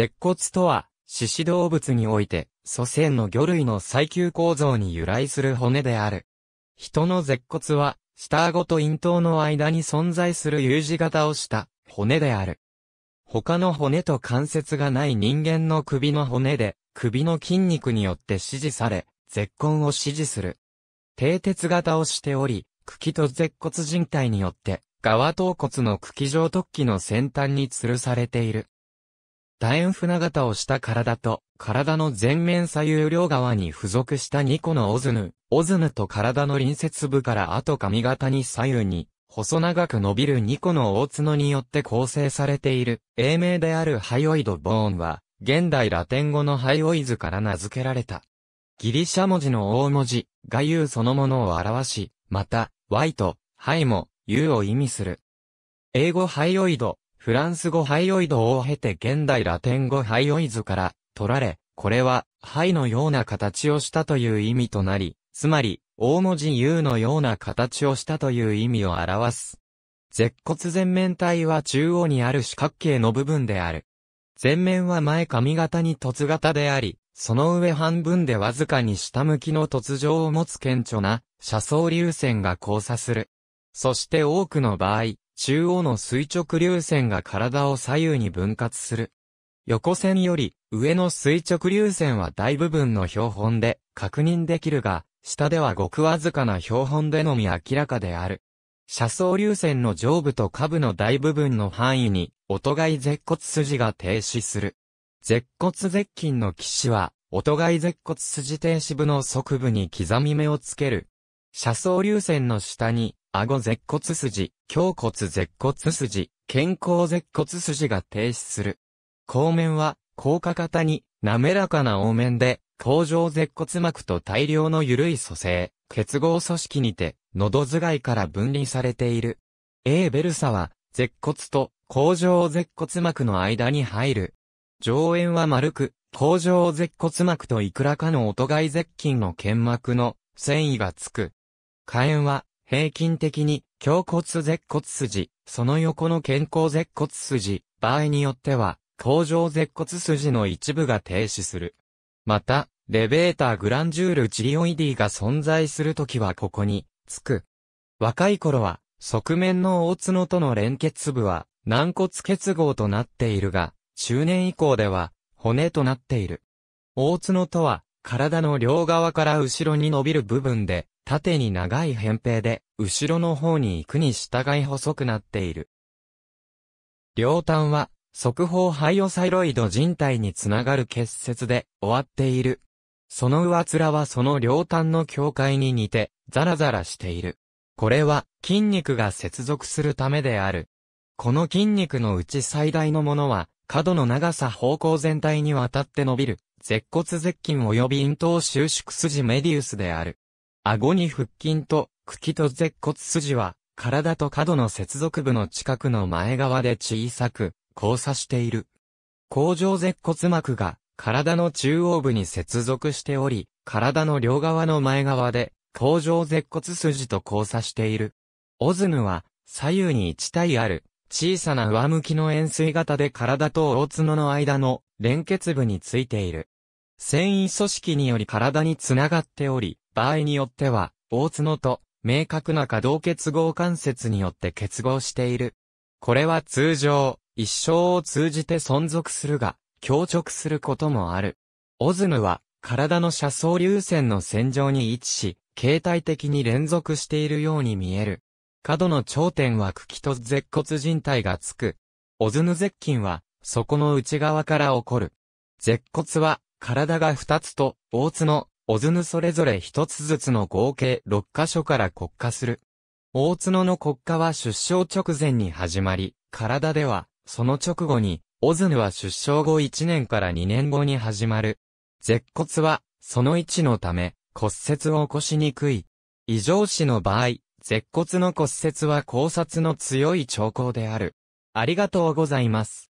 舌骨とは、獅子動物において、祖先の魚類の最急構造に由来する骨である。人の舌骨は、下顎と咽頭の間に存在する U 字型をした骨である。他の骨と関節がない人間の首の骨で、首の筋肉によって支持され、舌根を支持する。低鉄型をしており、茎と舌骨人体によって、側頭骨の茎状突起の先端に吊るされている。楕円船型をした体と、体の前面左右両側に付属した2個のオズヌ、オズヌと体の隣接部から後髪型に左右に、細長く伸びる2個の大角によって構成されている、英名であるハイオイド・ボーンは、現代ラテン語のハイオイズから名付けられた。ギリシャ文字の大文字、が U そのものを表し、また、Y と、ハイも、U を意味する。英語ハイオイド、フランス語ハイオイドを経て現代ラテン語ハイオイズから取られ、これは、ハイのような形をしたという意味となり、つまり、大文字 U のような形をしたという意味を表す。舌骨前面体は中央にある四角形の部分である。前面は前髪型に凸型であり、その上半分でわずかに下向きの突状を持つ顕著な、車窓流線が交差する。そして多くの場合、中央の垂直流線が体を左右に分割する。横線より上の垂直流線は大部分の標本で確認できるが、下ではごくわずかな標本でのみ明らかである。車窓流線の上部と下部の大部分の範囲に、音外舌骨筋が停止する。舌骨舌筋の騎士は、音外舌骨筋停止部の側部に刻み目をつける。車窓流線の下に、顎舌骨筋、胸骨舌骨筋、肩甲舌骨筋が停止する。後面は、高架型に、滑らかな凹面で、甲状舌骨膜と大量の緩い蘇生、結合組織にて、喉頭蓋から分離されている。A ベルサは、舌骨と甲状舌骨膜の間に入る。上縁は丸く、甲状舌骨膜といくらかの音外舌筋の腱膜の繊維がつく。下縁は平均的に、胸骨舌骨筋、その横の肩甲舌骨筋、場合によっては、甲状舌骨筋の一部が停止する。また、レベーターグランジュールチリオイディが存在するときはここに、つく。若い頃は、側面の大角との連結部は、軟骨結合となっているが、中年以降では、骨となっている。大角とは、体の両側から後ろに伸びる部分で、縦に長い扁平で、後ろの方に行くに従い細くなっている。両端は、側方イオサイロイド人体につながる結節で、終わっている。その上面はその両端の境界に似て、ザラザラしている。これは、筋肉が接続するためである。この筋肉のうち最大のものは、角の長さ方向全体にわたって伸びる、舌骨舌筋及び咽頭収縮筋メディウスである。顎に腹筋と茎と舌骨筋は、体と角の接続部の近くの前側で小さく、交差している。甲状舌骨膜が、体の中央部に接続しており、体の両側の前側で、甲状舌骨筋と交差している。オズヌは、左右に1体ある、小さな上向きの円錐型で体と大角の間の連結部についている。繊維組織により体につながっており、場合によっては、大角と明確な可動結合関節によって結合している。これは通常、一生を通じて存続するが、強直することもある。オズムは、体の車窓流線の線上に位置し、形態的に連続しているように見える。角の頂点は茎と舌骨靭帯がつく。オズヌ舌筋は、そこの内側から起こる。舌骨は、体が二つと、大角、おずぬそれぞれ一つずつの合計六箇所から国家する。大角の国家は出生直前に始まり、体では、その直後に、オズヌは出生後一年から二年後に始まる。舌骨は、その位置のため、骨折を起こしにくい。異常死の場合、舌骨の骨折は考察の強い兆候である。ありがとうございます。